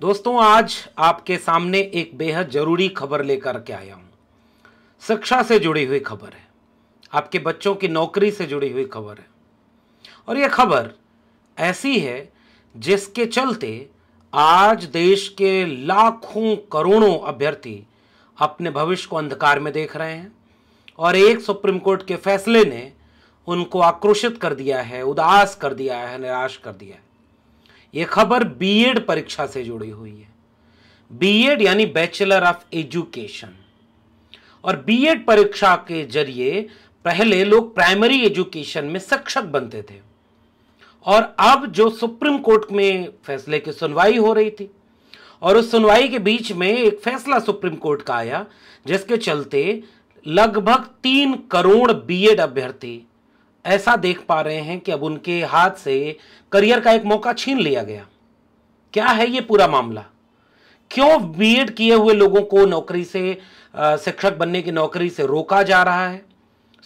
दोस्तों आज आपके सामने एक बेहद जरूरी खबर लेकर के आया हूं शिक्षा से जुड़ी हुई खबर है आपके बच्चों की नौकरी से जुड़ी हुई खबर है और यह खबर ऐसी है जिसके चलते आज देश के लाखों करोड़ों अभ्यर्थी अपने भविष्य को अंधकार में देख रहे हैं और एक सुप्रीम कोर्ट के फैसले ने उनको आक्रोशित कर दिया है उदास कर दिया है निराश कर दिया है ये खबर बीएड परीक्षा से जुड़ी हुई है बीएड यानी बैचलर ऑफ एजुकेशन और बीएड परीक्षा के जरिए पहले लोग प्राइमरी एजुकेशन में शिक्षक बनते थे और अब जो सुप्रीम कोर्ट में फैसले की सुनवाई हो रही थी और उस सुनवाई के बीच में एक फैसला सुप्रीम कोर्ट का आया जिसके चलते लगभग तीन करोड़ बीएड अभ्यर्थी ऐसा देख पा रहे हैं कि अब उनके हाथ से करियर का एक मौका छीन लिया गया क्या है ये पूरा मामला क्यों बीएड किए हुए लोगों को नौकरी से शिक्षक बनने की नौकरी से रोका जा रहा है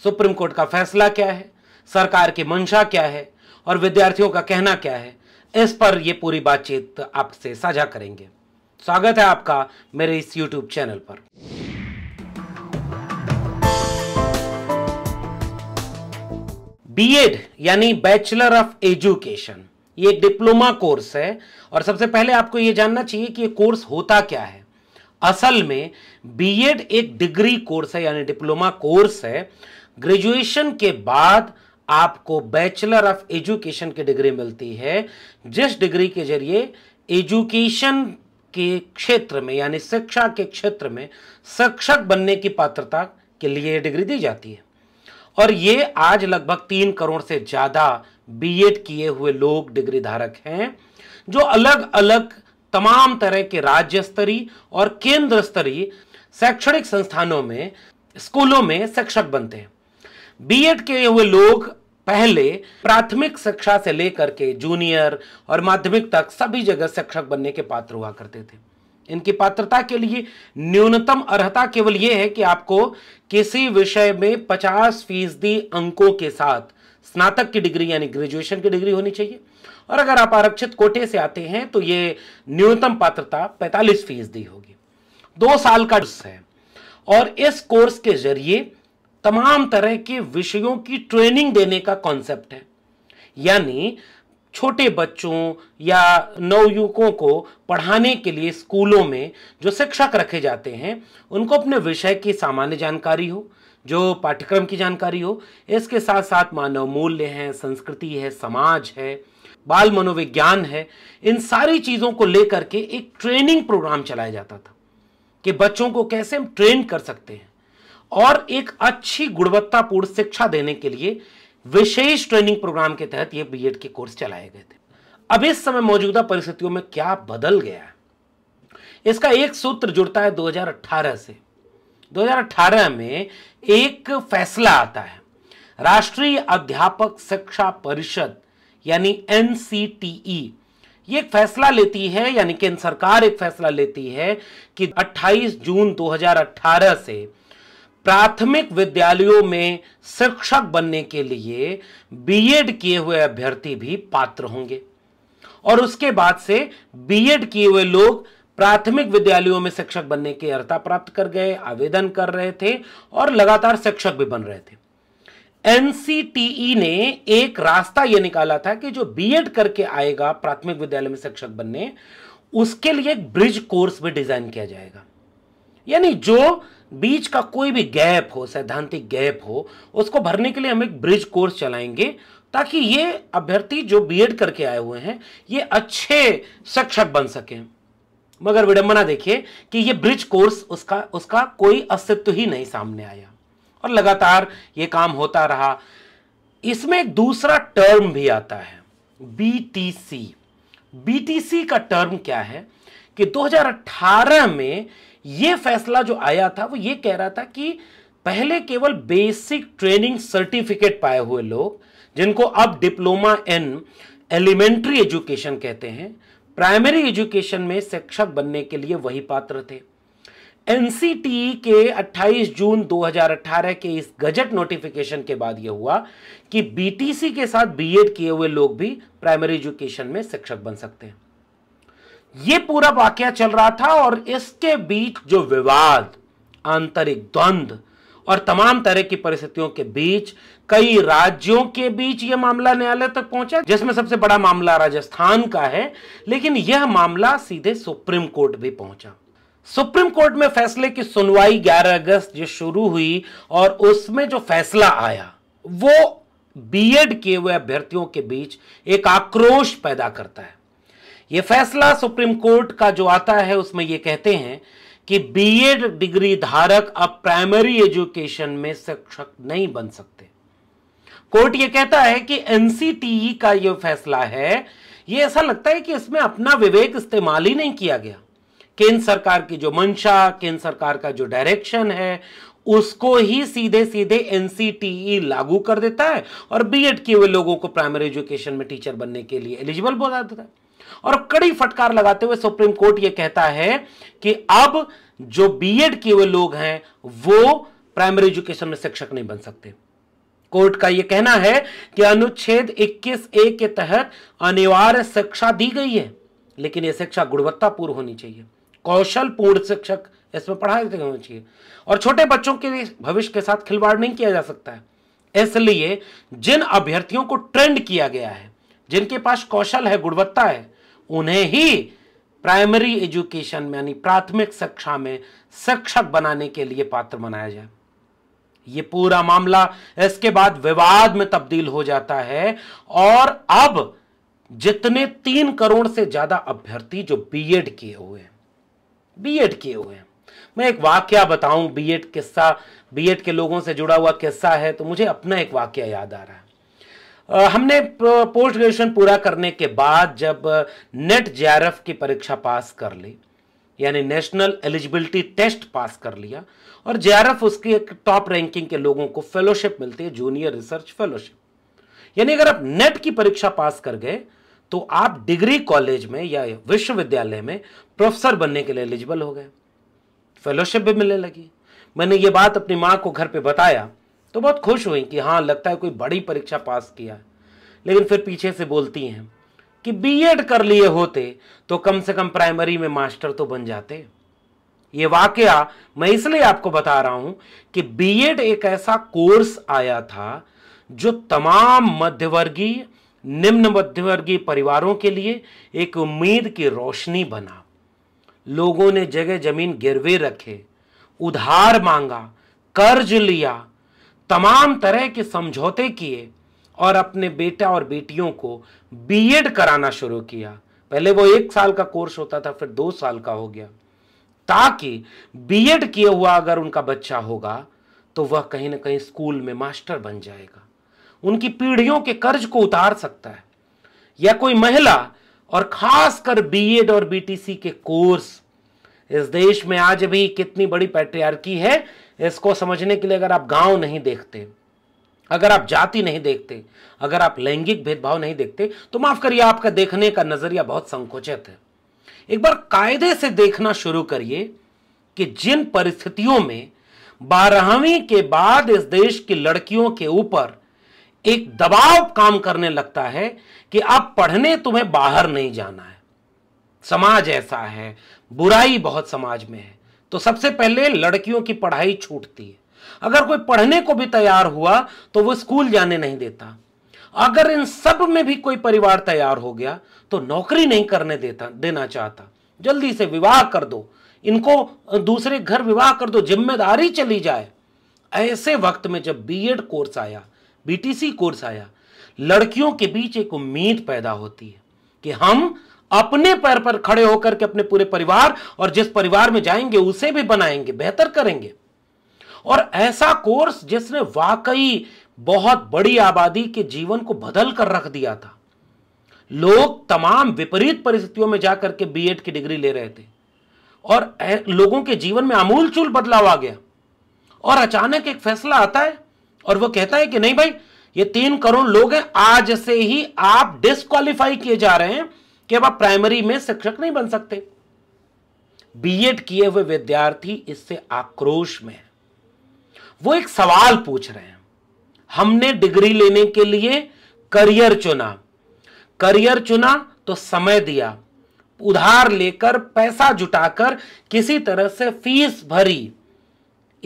सुप्रीम कोर्ट का फैसला क्या है सरकार की मंशा क्या है और विद्यार्थियों का कहना क्या है इस पर यह पूरी बातचीत आपसे साझा करेंगे स्वागत है आपका मेरे इस यूट्यूब चैनल पर बीएड यानी बैचलर ऑफ एजुकेशन ये डिप्लोमा कोर्स है और सबसे पहले आपको ये जानना चाहिए कि ये कोर्स होता क्या है असल में बीएड एक डिग्री कोर्स है यानी डिप्लोमा कोर्स है ग्रेजुएशन के बाद आपको बैचलर ऑफ एजुकेशन की डिग्री मिलती है जिस डिग्री के जरिए एजुकेशन के क्षेत्र में यानी शिक्षा के क्षेत्र में शिक्षक बनने की पात्रता के लिए डिग्री दी जाती है और ये आज लगभग तीन करोड़ से ज़्यादा बीएड किए हुए लोग डिग्री धारक हैं जो अलग अलग तमाम तरह के राज्य स्तरीय और केंद्र स्तरीय शैक्षणिक संस्थानों में स्कूलों में शिक्षक बनते हैं बीएड किए हुए लोग पहले प्राथमिक शिक्षा से लेकर के जूनियर और माध्यमिक तक सभी जगह शिक्षक बनने के पात्र हुआ करते थे इनकी पात्रता के लिए न्यूनतम अर्हता केवल यह है कि आपको किसी विषय में पचास फीसदी अंकों के साथ स्नातक की डिग्री यानी ग्रेजुएशन की डिग्री होनी चाहिए और अगर आप आरक्षित कोटे से आते हैं तो ये न्यूनतम पात्रता पैंतालीस फीसदी होगी दो साल का है और इस कोर्स के जरिए तमाम तरह के विषयों की ट्रेनिंग देने का कॉन्सेप्ट है यानी छोटे बच्चों या नवयुवकों को पढ़ाने के लिए स्कूलों में जो शिक्षक रखे जाते हैं उनको अपने विषय की सामान्य जानकारी हो जो पाठ्यक्रम की जानकारी हो इसके साथ साथ मानव मूल्य हैं संस्कृति है समाज है बाल मनोविज्ञान है इन सारी चीज़ों को लेकर के एक ट्रेनिंग प्रोग्राम चलाया जाता था कि बच्चों को कैसे हम ट्रेन कर सकते हैं और एक अच्छी गुणवत्तापूर्ण शिक्षा देने के लिए विशेष ट्रेनिंग प्रोग्राम के तहत ये बीएड के कोर्स चलाए गए थे अब इस समय मौजूदा परिस्थितियों में क्या बदल गया इसका एक सूत्र जुड़ता है 2018 से 2018 में एक फैसला आता है राष्ट्रीय अध्यापक शिक्षा परिषद यानी एन e, ये एक फैसला लेती है यानी केंद्र सरकार एक फैसला लेती है कि 28 जून 2018 से प्राथमिक विद्यालयों में शिक्षक बनने के लिए बीएड किए हुए अभ्यर्थी भी पात्र होंगे और उसके बाद से बीएड किए हुए लोग प्राथमिक विद्यालयों में शिक्षक बनने की अर्था प्राप्त कर गए आवेदन कर रहे थे और लगातार शिक्षक भी बन रहे थे एनसीटीई e ने एक रास्ता यह निकाला था कि जो बीएड करके आएगा प्राथमिक विद्यालय में शिक्षक बनने उसके लिए एक ब्रिज कोर्स भी डिजाइन किया जाएगा यानी जो बीच का कोई भी गैप हो सैद्धांतिक गैप हो उसको भरने के लिए हम एक ब्रिज कोर्स चलाएंगे ताकि ये अभ्यर्थी जो बीएड करके आए हुए हैं ये अच्छे शिक्षक बन सकें मगर विडंबना देखिए कि ये ब्रिज कोर्स उसका उसका कोई अस्तित्व ही नहीं सामने आया और लगातार ये काम होता रहा इसमें दूसरा टर्म भी आता है बीटीसी बीटीसी का टर्म क्या है कि 2018 में ये फैसला जो आया था वो ये कह रहा था कि पहले केवल बेसिक ट्रेनिंग सर्टिफिकेट पाए हुए लोग जिनको अब डिप्लोमा इन एलिमेंट्री एजुकेशन कहते हैं प्राइमरी एजुकेशन में शिक्षक बनने के लिए वही पात्र थे एनसीटी e के 28 जून 2018 के इस गजट नोटिफिकेशन के बाद यह हुआ कि बीटीसी के साथ बीएड किए हुए लोग भी प्राइमरी एजुकेशन में शिक्षक बन सकते हैं ये पूरा वाक्य चल रहा था और इसके बीच जो विवाद आंतरिक द्वंद्व और तमाम तरह की परिस्थितियों के बीच कई राज्यों के बीच यह मामला न्यायालय तक पहुंचा जिसमें सबसे बड़ा मामला राजस्थान का है लेकिन यह मामला सीधे सुप्रीम कोर्ट भी पहुंचा सुप्रीम कोर्ट में फैसले की सुनवाई 11 अगस्त जो शुरू हुई और उसमें जो फैसला आया वो बीएड किए हुए अभ्यर्थियों के बीच एक आक्रोश पैदा करता है ये फैसला सुप्रीम कोर्ट का जो आता है उसमें ये कहते हैं कि बीएड डिग्री धारक अब प्राइमरी एजुकेशन में शिक्षक नहीं बन सकते कोर्ट ये कहता है कि एनसीटीई e का ये फैसला है ये ऐसा लगता है कि इसमें अपना विवेक इस्तेमाल ही नहीं किया गया केंद्र सरकार की जो मंशा केंद्र सरकार का जो डायरेक्शन है उसको ही सीधे सीधे एनसीटीई लागू कर देता है और बीएड किए हुए लोगों को प्राइमरी एजुकेशन में टीचर बनने के लिए एलिजिबल बोला देता है और कड़ी फटकार लगाते हुए सुप्रीम कोर्ट यह कहता है कि अब जो बीएड किए हुए लोग हैं वो प्राइमरी एजुकेशन में शिक्षक नहीं बन सकते कोर्ट का यह कहना है कि अनुच्छेद 21 ए के तहत अनिवार्य शिक्षा दी गई है लेकिन यह शिक्षा गुणवत्तापूर्ण होनी चाहिए कौशल पूर्ण शिक्षक इसमें पढ़ाए होना चाहिए और छोटे बच्चों के भविष्य के साथ खिलवाड़ नहीं किया जा सकता है इसलिए जिन अभ्यर्थियों को ट्रेंड किया गया है जिनके पास कौशल है गुणवत्ता है उन्हें ही प्राइमरी एजुकेशन में यानी प्राथमिक शिक्षा में शिक्षक बनाने के लिए पात्र बनाया जाए यह पूरा मामला इसके बाद विवाद में तब्दील हो जाता है और अब जितने तीन करोड़ से ज्यादा अभ्यर्थी जो बीएड किए हुए हैं बीएड किए हुए हैं मैं एक वाक्य बताऊं बीएड किस्सा बीएड के लोगों से जुड़ा हुआ किस्सा है तो मुझे अपना एक वाक्य याद आ रहा है हमने पोस्ट ग्रेजुएशन पूरा करने के बाद जब नेट जे की परीक्षा पास कर ली यानी नेशनल एलिजिबिलिटी टेस्ट पास कर लिया और जे उसकी एक टॉप रैंकिंग के लोगों को फेलोशिप मिलती है जूनियर रिसर्च फेलोशिप यानी अगर आप नेट की परीक्षा पास कर गए तो आप डिग्री कॉलेज में या विश्वविद्यालय में प्रोफेसर बनने के लिए एलिजिबल हो गए फेलोशिप भी मिलने लगी मैंने ये बात अपनी माँ को घर पे बताया तो बहुत खुश हुई कि हाँ लगता है कोई बड़ी परीक्षा पास किया लेकिन फिर पीछे से बोलती हैं कि बीएड कर लिए होते तो कम से कम प्राइमरी में मास्टर तो बन जाते ये वाकया मैं इसलिए आपको बता रहा हूं कि बीएड एक ऐसा कोर्स आया था जो तमाम मध्यवर्गीय निम्न मध्यवर्गीय परिवारों के लिए एक उम्मीद की रोशनी बना लोगों ने जगह जमीन गिरवे रखे उधार मांगा कर्ज लिया तमाम तरह के समझौते किए और अपने बेटा और बेटियों को बीएड कराना शुरू किया पहले वो एक साल का कोर्स होता था फिर दो साल का हो गया ताकि बीएड किया हुआ अगर उनका बच्चा होगा तो वह कहीं ना कहीं स्कूल में मास्टर बन जाएगा उनकी पीढ़ियों के कर्ज को उतार सकता है या कोई महिला और खासकर बीएड और बीटीसी के कोर्स इस देश में आज भी कितनी बड़ी पैट्रियार्की है इसको समझने के लिए अगर आप गांव नहीं देखते अगर आप जाति नहीं देखते अगर आप लैंगिक भेदभाव नहीं देखते तो माफ करिए आपका देखने का नजरिया बहुत संकुचित है एक बार कायदे से देखना शुरू करिए कि जिन परिस्थितियों में बारहवीं के बाद इस देश की लड़कियों के ऊपर एक दबाव काम करने लगता है कि आप पढ़ने तुम्हें बाहर नहीं जाना है समाज ऐसा है बुराई बहुत समाज में है तो सबसे पहले लड़कियों की पढ़ाई छूटती है अगर कोई पढ़ने को भी तैयार हुआ तो वो स्कूल जाने नहीं देता अगर इन सब में भी कोई परिवार तैयार हो गया तो नौकरी नहीं करने देता देना चाहता जल्दी से विवाह कर दो इनको दूसरे घर विवाह कर दो जिम्मेदारी चली जाए ऐसे वक्त में जब बीएड कोर्स आया बीटीसी कोर्स आया लड़कियों के बीच एक उम्मीद पैदा होती है कि हम अपने पैर पर खड़े होकर के अपने पूरे परिवार और जिस परिवार में जाएंगे उसे भी बनाएंगे बेहतर करेंगे और ऐसा कोर्स जिसने वाकई बहुत बड़ी आबादी के जीवन को बदल कर रख दिया था लोग तमाम विपरीत परिस्थितियों में जाकर के बीएड की डिग्री ले रहे थे और लोगों के जीवन में आमूल चूल बदलाव आ गया और अचानक एक फैसला आता है और वो कहता है कि नहीं भाई ये तीन करोड़ लोग हैं आज से ही आप डिस्कालीफाई किए जा रहे हैं कि अब आप प्राइमरी में शिक्षक नहीं बन सकते बीएड किए हुए विद्यार्थी इससे आक्रोश में है वो एक सवाल पूछ रहे हैं हमने डिग्री लेने के लिए करियर चुना करियर चुना तो समय दिया उधार लेकर पैसा जुटाकर किसी तरह से फीस भरी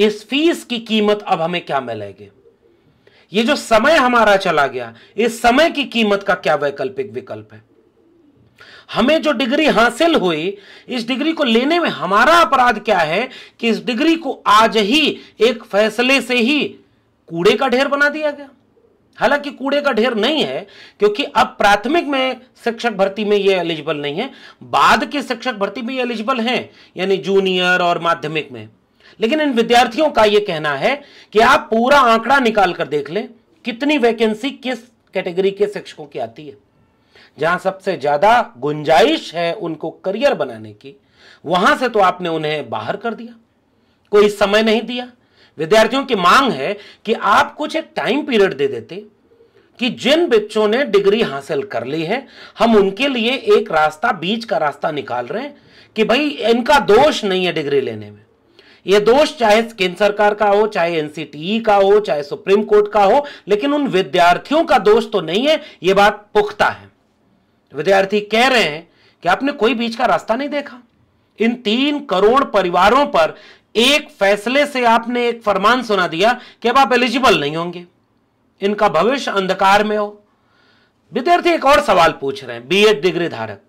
इस फीस की कीमत अब हमें क्या मिलेगी ये जो समय हमारा चला गया इस समय की कीमत का क्या वैकल्पिक विकल्प है हमें जो डिग्री हासिल हुई इस डिग्री को लेने में हमारा अपराध क्या है कि इस डिग्री को आज ही एक फैसले से ही कूड़े का ढेर बना दिया गया हालांकि कूड़े का ढेर नहीं है क्योंकि अब प्राथमिक में शिक्षक भर्ती में ये एलिजिबल नहीं है बाद के शिक्षक भर्ती में ये एलिजिबल हैं यानी जूनियर और माध्यमिक में लेकिन इन विद्यार्थियों का यह कहना है कि आप पूरा आंकड़ा निकाल कर देख लें कितनी वैकेंसी किस कैटेगरी के शिक्षकों की आती है जहां सबसे ज्यादा गुंजाइश है उनको करियर बनाने की वहां से तो आपने उन्हें बाहर कर दिया कोई समय नहीं दिया विद्यार्थियों की मांग है कि आप कुछ एक टाइम पीरियड दे देते कि जिन बच्चों ने डिग्री हासिल कर ली है हम उनके लिए एक रास्ता बीच का रास्ता निकाल रहे हैं कि भाई इनका दोष नहीं है डिग्री लेने में यह दोष चाहे केंद्र सरकार का हो चाहे एनसीटीई का हो चाहे सुप्रीम कोर्ट का हो लेकिन उन विद्यार्थियों का दोष तो नहीं है ये बात पुख्ता है विद्यार्थी कह रहे हैं कि आपने कोई बीच का रास्ता नहीं देखा इन तीन करोड़ परिवारों पर एक फैसले से आपने एक फरमान सुना दिया कि अब आप एलिजिबल नहीं होंगे इनका भविष्य अंधकार में हो विद्यार्थी एक और सवाल पूछ रहे हैं बीएड डिग्री धारक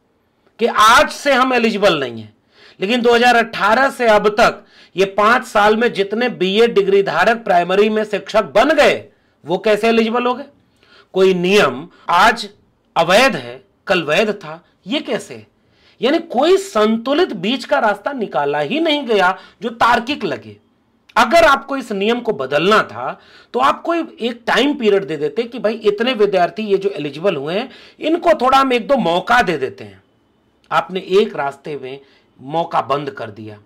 कि आज से हम एलिजिबल नहीं है लेकिन 2018 से अब तक ये पांच साल में जितने बीएड डिग्री धारक प्राइमरी में शिक्षक बन गए वो कैसे एलिजिबल हो गए कोई नियम आज अवैध है कल वैध था ये कैसे यानी कोई संतुलित बीच का रास्ता निकाला ही नहीं गया जो तार्किक लगे अगर आपको इस नियम को बदलना था तो आप कोई एक टाइम पीरियड दे देते कि भाई इतने विद्यार्थी ये जो एलिजिबल हुए हैं इनको थोड़ा हम एक दो मौका दे देते हैं आपने एक रास्ते में मौका बंद कर दिया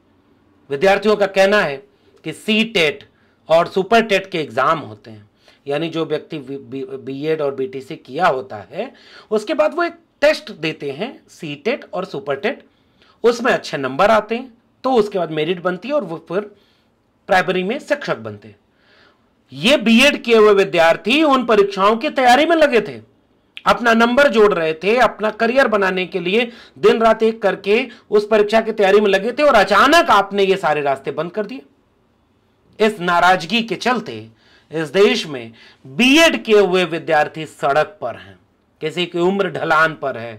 विद्यार्थियों का कहना है कि सी टेट e और सुपर टेट e के एग्जाम होते हैं यानी जो व्यक्ति बीएड e और बीटीसी किया होता है उसके बाद वो एक टेस्ट देते हैं सी टेट और सुपर टेट उसमें अच्छे नंबर आते हैं तो उसके बाद मेरिट बनती है और वो फिर प्राइमरी में शिक्षक बनते हैं ये बीएड किए हुए विद्यार्थी उन परीक्षाओं की तैयारी में लगे थे अपना नंबर जोड़ रहे थे अपना करियर बनाने के लिए दिन रात एक करके उस परीक्षा की तैयारी में लगे थे और अचानक आपने ये सारे रास्ते बंद कर दिए इस नाराजगी के चलते इस देश में बीएड किए हुए विद्यार्थी सड़क पर हैं किसी की उम्र ढलान पर है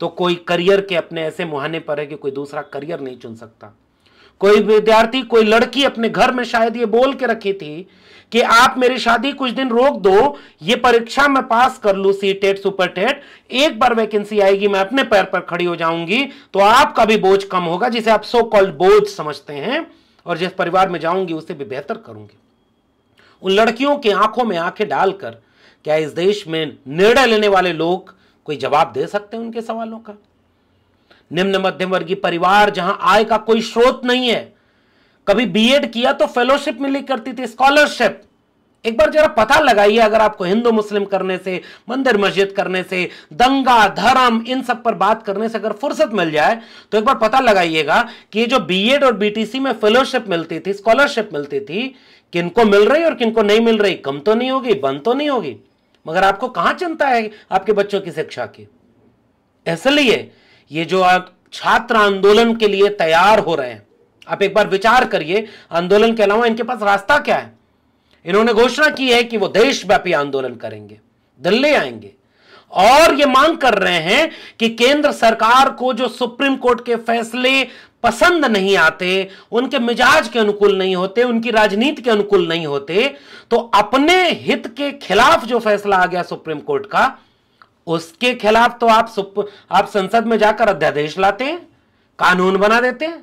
तो कोई करियर के अपने ऐसे मुहाने पर है कि कोई दूसरा करियर नहीं चुन सकता कोई विद्यार्थी कोई लड़की अपने घर में शायद ये बोल के रखी थी कि आप मेरी शादी कुछ दिन रोक दो ये परीक्षा मैं पास कर लू सी टेट सुपर टेट एक बार वैकेंसी आएगी मैं अपने पैर पर खड़ी हो जाऊंगी तो आपका भी बोझ कम होगा जिसे आप सो कॉल्ड बोझ समझते हैं और जिस परिवार में जाऊंगी उसे भी बेहतर करूंगी उन लड़कियों की आंखों में आंखें डालकर क्या इस देश में निर्णय लेने वाले लोग कोई जवाब दे सकते हैं उनके सवालों का निम्न मध्यम वर्गीय परिवार जहां आय का कोई स्रोत नहीं है कभी बीएड किया तो फेलोशिप मिली करती थी स्कॉलरशिप एक बार जरा पता लगाइए अगर आपको हिंदू मुस्लिम करने से मंदिर मस्जिद करने से दंगा धर्म इन सब पर बात करने से अगर फुर्सत मिल जाए तो एक बार पता लगाइएगा कि ये जो बीएड और बीटीसी में फेलोशिप मिलती थी स्कॉलरशिप मिलती थी किनको मिल रही और किनको नहीं मिल रही कम तो नहीं होगी बंद तो नहीं होगी मगर आपको कहां चिंता है आपके बच्चों की शिक्षा की लिए ये जो आप छात्र आंदोलन के लिए तैयार हो रहे हैं आप एक बार विचार करिए आंदोलन के अलावा इनके पास रास्ता क्या है इन्होंने घोषणा की है कि वो देशव्यापी आंदोलन करेंगे दिल्ली आएंगे और ये मांग कर रहे हैं कि केंद्र सरकार को जो सुप्रीम कोर्ट के फैसले पसंद नहीं आते उनके मिजाज के अनुकूल नहीं होते उनकी राजनीति के अनुकूल नहीं होते तो अपने हित के खिलाफ जो फैसला आ गया सुप्रीम कोर्ट का उसके खिलाफ तो आप आप संसद में जाकर अध्यादेश लाते हैं कानून बना देते हैं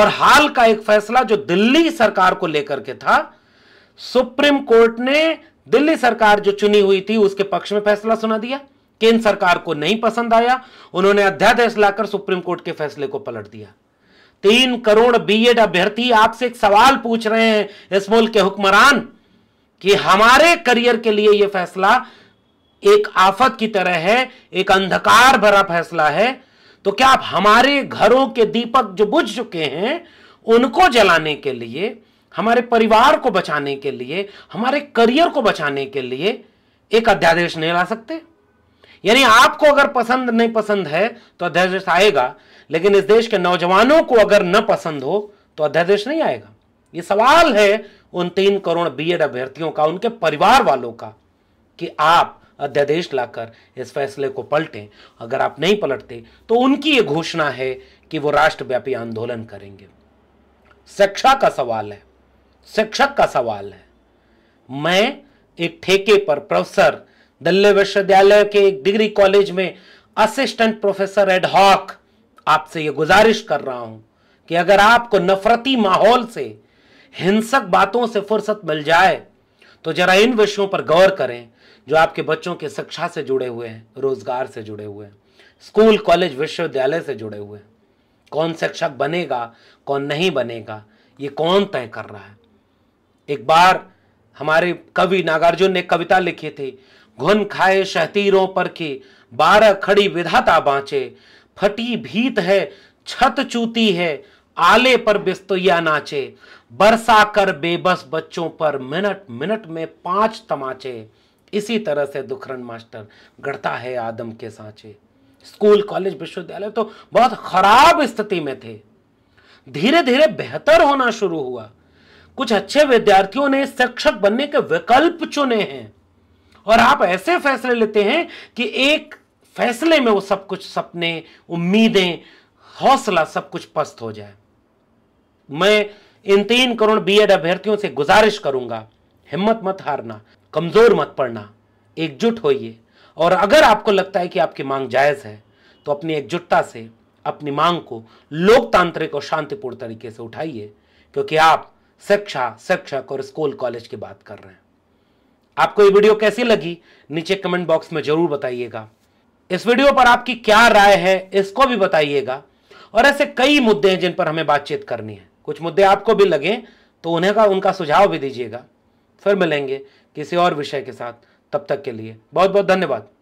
और हाल का एक फैसला जो दिल्ली सरकार को लेकर के था सुप्रीम कोर्ट ने दिल्ली सरकार जो चुनी हुई थी उसके पक्ष में फैसला सुना दिया केंद्र सरकार को नहीं पसंद आया उन्होंने अध्यादेश लाकर सुप्रीम कोर्ट के फैसले को पलट दिया तीन करोड़ बीएड अभ्यर्थी आपसे एक सवाल पूछ रहे हैं इस मुल्क के हुक्मरान कि हमारे करियर के लिए यह फैसला एक आफत की तरह है एक अंधकार भरा फैसला है तो क्या आप हमारे घरों के दीपक जो बुझ चुके हैं उनको जलाने के लिए हमारे परिवार को बचाने के लिए हमारे करियर को बचाने के लिए एक अध्यादेश नहीं ला सकते यानी आपको अगर पसंद नहीं पसंद है तो अध्यादेश आएगा लेकिन इस देश के नौजवानों को अगर न पसंद हो तो अध्यादेश नहीं आएगा ये सवाल है उन तीन करोड़ बीएड अभ्यर्थियों का उनके परिवार वालों का कि आप अध्यादेश लाकर इस फैसले को पलटें अगर आप नहीं पलटते तो उनकी ये घोषणा है कि वो राष्ट्रव्यापी आंदोलन करेंगे शिक्षा का सवाल है शिक्षक का सवाल है मैं एक ठेके पर प्रोफेसर दिल्ली विश्वविद्यालय के एक डिग्री कॉलेज में असिस्टेंट प्रोफेसर एडहॉक आपसे यह गुजारिश कर रहा हूं कि अगर आपको नफरती माहौल से हिंसक बातों से फुर्सत मिल जाए तो जरा इन विषयों पर गौर करें जो आपके बच्चों के शिक्षा से जुड़े हुए हैं रोजगार से जुड़े हुए हैं स्कूल कॉलेज विश्वविद्यालय से जुड़े हुए कौन शिक्षक बनेगा कौन नहीं बनेगा ये कौन तय कर रहा है एक बार हमारे कवि नागार्जुन ने कविता लिखी थी घुन खाए शहतीरों पर की बारह खड़ी विधाता बांचे फटी भीत है छत चूती है आले पर बिस्तोया नाचे बरसा कर बेबस बच्चों पर मिनट मिनट में पांच तमाचे इसी तरह से दुखरन मास्टर गढ़ता है आदम के सांचे स्कूल कॉलेज विश्वविद्यालय तो बहुत खराब स्थिति में थे धीरे धीरे बेहतर होना शुरू हुआ कुछ अच्छे विद्यार्थियों ने शिक्षक बनने के विकल्प चुने हैं और आप ऐसे फैसले लेते हैं कि एक फैसले में वो सब कुछ सपने उम्मीदें हौसला सब कुछ पस्त हो जाए मैं इन तीन करोड़ बीएड अभ्यर्थियों से गुजारिश करूंगा हिम्मत मत हारना कमजोर मत पड़ना एकजुट होइए और अगर आपको लगता है कि आपकी मांग जायज़ है तो अपनी एकजुटता से अपनी मांग को लोकतांत्रिक और शांतिपूर्ण तरीके से उठाइए क्योंकि आप शिक्षा शिक्षक और स्कूल कॉलेज की बात कर रहे हैं आपको ये वीडियो कैसी लगी नीचे कमेंट बॉक्स में ज़रूर बताइएगा इस वीडियो पर आपकी क्या राय है इसको भी बताइएगा और ऐसे कई मुद्दे हैं जिन पर हमें बातचीत करनी है कुछ मुद्दे आपको भी लगे तो उन्हें का उनका सुझाव भी दीजिएगा फिर मिलेंगे किसी और विषय के साथ तब तक के लिए बहुत बहुत धन्यवाद